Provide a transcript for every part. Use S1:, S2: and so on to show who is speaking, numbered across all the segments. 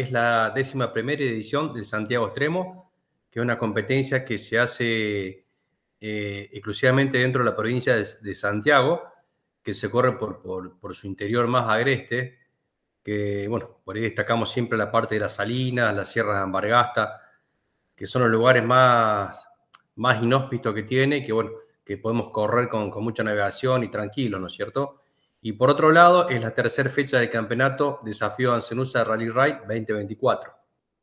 S1: es la décima primera edición del Santiago Extremo, que es una competencia que se hace eh, exclusivamente dentro de la provincia de, Santiago, que se corre por, su interior más agreste, que bueno, por ahí destacamos siempre la parte de las salinas, las sierras de Ambargasta, que son los lugares más, más inhóspitos que tiene, que que podemos correr con, con mucha navegación y tranquilo, ¿no es cierto? Y por otro lado, es la tercera fecha del campeonato Desafío Ancenusa Rally Ride 2024.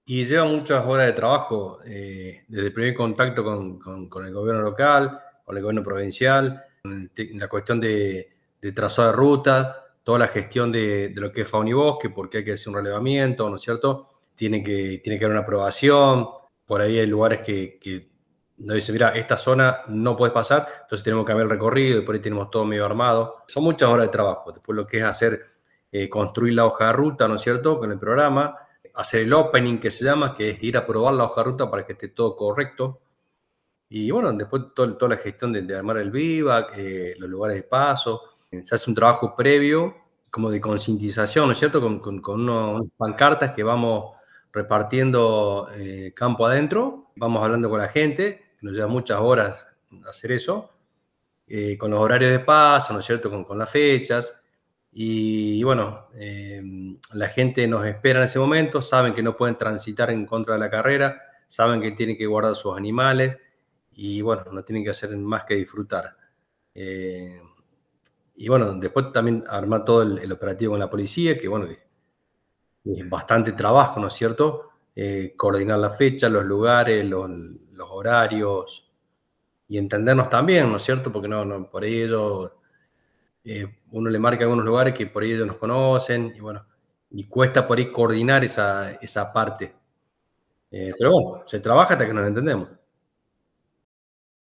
S1: Y lleva muchas horas de trabajo, eh, desde el primer contacto con, con, el gobierno local, con el gobierno provincial, la cuestión de, de, trazado de ruta, toda la gestión de, lo que es fauna y bosque, porque hay que hacer un relevamiento, ¿no es cierto? Tiene que, tiene que haber una aprobación, por ahí hay lugares que nos dice, mira, esta zona no puedes pasar, entonces tenemos que cambiar el recorrido y por ahí tenemos todo medio armado. Son muchas horas de trabajo. Después lo que es hacer, eh, construir la hoja de ruta, ¿no es cierto?, con el programa, hacer el opening que se llama, que es ir a probar la hoja de ruta para que esté todo correcto. Y bueno, después todo, toda la gestión de, armar el vivac, eh, los lugares de paso. Eh, se hace un trabajo previo, como de concientización, ¿no es cierto?, con, con, unas pancartas que vamos repartiendo campo adentro, vamos hablando con la gente nos lleva muchas horas hacer eso, eh, con los horarios de paso, ¿no es cierto?, con, las fechas. Y, bueno, eh, la gente nos espera en ese momento, saben que no pueden transitar en contra de la carrera, saben que tienen que guardar sus animales y bueno, no tienen que hacer más que disfrutar. Eh, y bueno, después también armar todo el, el, operativo con la policía, que bueno, es bastante trabajo, ¿no es cierto? Eh, coordinar la fecha, los lugares, los, horarios y entendernos también, ¿no es cierto? Porque no, por ellos eh, uno le marca algunos lugares que por ellos nos conocen y bueno, y cuesta por ahí coordinar esa, esa parte. Eh, pero bueno, se trabaja hasta que nos entendemos.